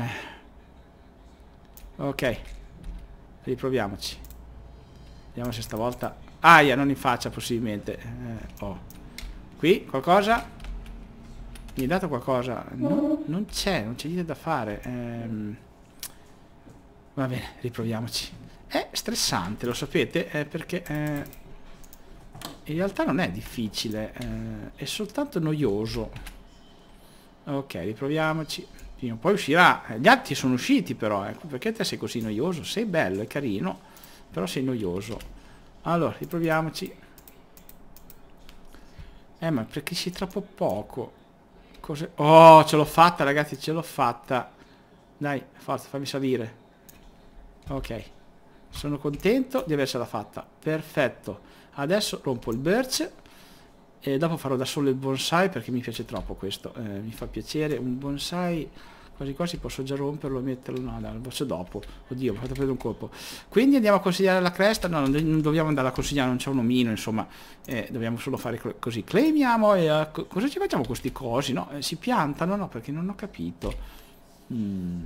ok. Riproviamoci. Vediamo se stavolta Aia, non in faccia possibilmente. Eh, oh. Qui, qualcosa? Mi hai dato qualcosa? No, non c'è, non c'è niente da fare. Ehm... Va bene, riproviamoci. È stressante, lo sapete, eh, perché eh, in realtà non è difficile, eh, è soltanto noioso. Ok, riproviamoci. Prima o poi uscirà. Eh, gli altri sono usciti però, ecco, perché te sei così noioso? Sei bello, è carino, però sei noioso. Allora, riproviamoci. Eh, ma perché c'è troppo poco? Cos'è? Oh, ce l'ho fatta, ragazzi, ce l'ho fatta. Dai, forza, fammi salire. Ok. Sono contento di avercela fatta. Perfetto. Adesso rompo il birch. E dopo farò da solo il bonsai perché mi piace troppo questo. Eh, mi fa piacere un bonsai quasi quasi posso già romperlo e metterlo no dai, lo faccio dopo oddio mi ho fatto prendere un colpo quindi andiamo a consigliare la cresta no non dobbiamo andare a consigliare non c'è un omino insomma eh, dobbiamo solo fare così claimiamo e eh, cosa ci facciamo questi cosi no eh, si piantano no perché non ho capito mm,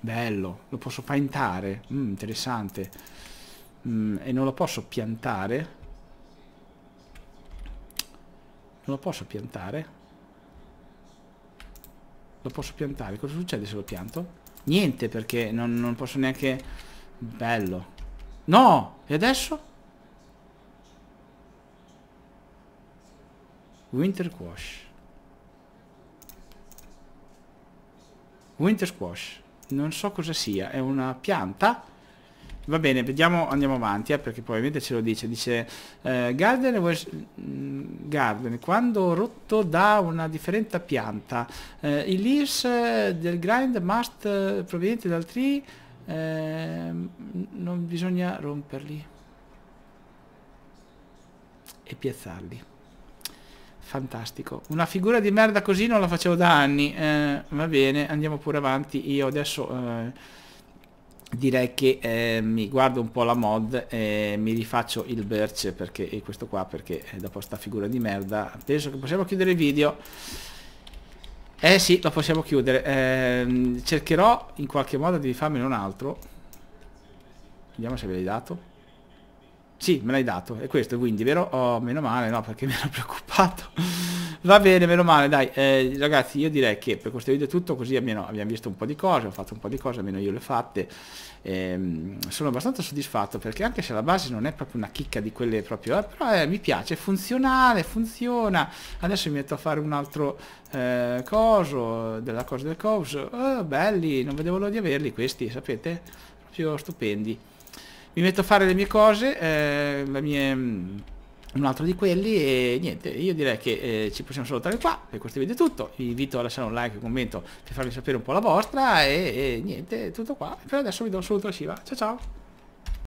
bello lo posso paintare mm, interessante mm, e non lo posso piantare non lo posso piantare lo posso piantare? Cosa succede se lo pianto? Niente perché non, non posso neanche... Bello. No! E adesso? Winter Quash. Winter Squash. Non so cosa sia, è una pianta Va bene, vediamo, andiamo avanti, eh, perché probabilmente ce lo dice. Dice, eh, garden, was, mm, garden, quando rotto da una differente pianta, eh, i leaves del grind must eh, provenienti dal tree, ehm, non bisogna romperli e piazzarli. Fantastico. Una figura di merda così non la facevo da anni. Eh, va bene, andiamo pure avanti. Io adesso eh, direi che eh, mi guardo un po' la mod e mi rifaccio il birch perché e questo qua perché eh, dopo sta figura di merda penso che possiamo chiudere il video eh sì lo possiamo chiudere eh, cercherò in qualche modo di farmene un altro vediamo se ve l'hai dato sì, me l'hai dato, è questo quindi, vero? Oh, meno male, no, perché mi ero preoccupato. Va bene, meno male, dai, eh, ragazzi, io direi che per questo video è tutto, così almeno abbiamo visto un po' di cose, ho fatto un po' di cose, almeno io le ho fatte. Eh, sono abbastanza soddisfatto perché anche se la base non è proprio una chicca di quelle proprio, eh, però eh, mi piace, è funzionale, funziona. Adesso mi metto a fare un altro eh, coso, della cosa del coso. Oh, belli, non vedevo l'ora di averli questi, sapete? Proprio stupendi mi metto a fare le mie cose, eh, le mie mm, un altro di quelli e niente io direi che eh, ci possiamo salutare qua per questo video è tutto vi invito a lasciare un like un commento per farmi sapere un po' la vostra e, e niente tutto qua per adesso vi do un saluto a Shiva ciao ciao